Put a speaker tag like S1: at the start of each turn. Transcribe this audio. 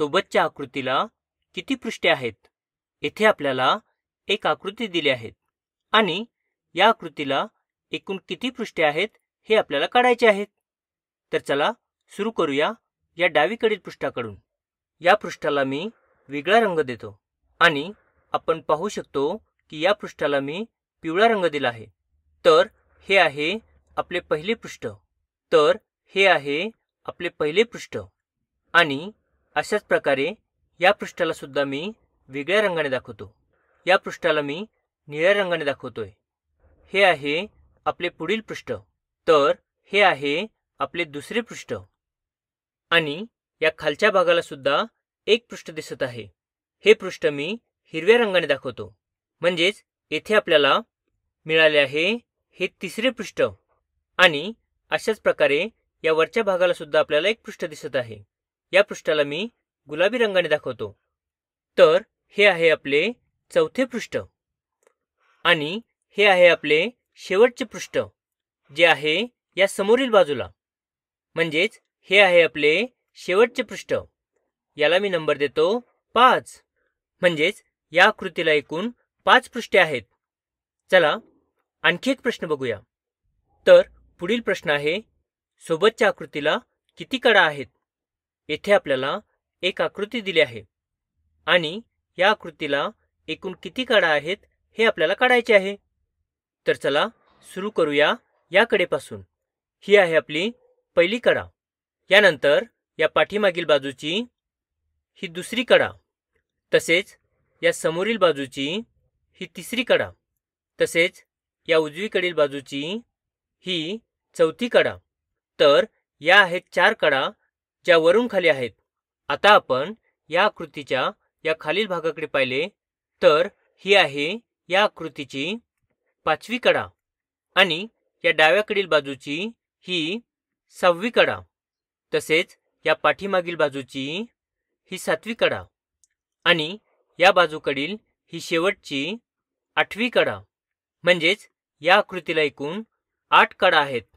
S1: सोबतच्या आकृतीला किती पृष्ठे आहेत येथे आपल्याला एक आकृती दिली आहे आणि या आकृतीला एकूण किती पृष्ठे आहेत हे आपल्याला काढायचे आहेत तर चला सुरू करूया या डावीकडील पृष्ठाकडून या पृष्ठाला मी वेगळा रंग देतो आणि आपण पाहू शकतो की या पृष्ठाला मी पिवळा रंग दिला आहे तर हे आहे आपले पहिले पृष्ठ तर हे आहे आपले पहिले पृष्ठ आणि अशाच प्रकारे या पृष्ठाला सुद्धा मी वेगळ्या रंगाने दाखवतो या पृष्ठाला मी निळ्या रंगाने दाखवतोय हे आहे आपले पुढील पृष्ठ तर हे आहे आपले दुसरे पृष्ठ आणि या खालच्या भागाला सुद्धा एक पृष्ठ दिसत आहे हे पृष्ठ मी हिरव्या रंगाने दाखवतो म्हणजेच येथे आपल्याला मिळाले आहे हे तिसरे पृष्ठ आणि अशाच प्रकारे या वरच्या भागाला सुद्धा आपल्याला एक पृष्ठ दिसत आहे या पृष्ठाला मी गुलाबी रंगाने दाखवतो तर हे आहे आपले चौथे पृष्ठ आणि हे आहे आपले शेवटचे पृष्ठ जे आहे या समोरील बाजूला म्हणजेच हे आहे आपले शेवटचे पृष्ठ याला मी नंबर देतो पाच म्हणजेच या आकृतीला एकूण पाच पृष्ठे आहेत चला आणखी एक प्रश्न बघूया तर पुढील प्रश्न आहे सोबतच्या आकृतीला किती कडा आहेत येथे आपल्याला एक आकृती दिली आहे आणि या आकृतीला एकूण किती कडा आहेत हे आपल्याला काढायचे आहे तर चला सुरू करूया या कडेपासून ही आहे आपली पहिली कडा यानंतर या पाठीमागील बाजूची ही दुसरी कडा तसेच या समोरील बाजूची ही तिसरी कडा तसेच या उजवीकडील बाजूची ही चौथी कडा तर या आहेत चार कडा ज्या वरून खाली आहेत आता आपण या आकृतीच्या या खालील भागाकडे पाहिले तर ही आहे या आकृतीची पाचवी कडा आणि या डाव्याकडील बाजूची ही सहावी कडा तसेच या पाठीमागील बाजूची ही सातवी कडा आणि या बाजूकडील ही शेवटची आठवी कडा म्हणजेच या आकृतीला एकूण आठ कडा आहेत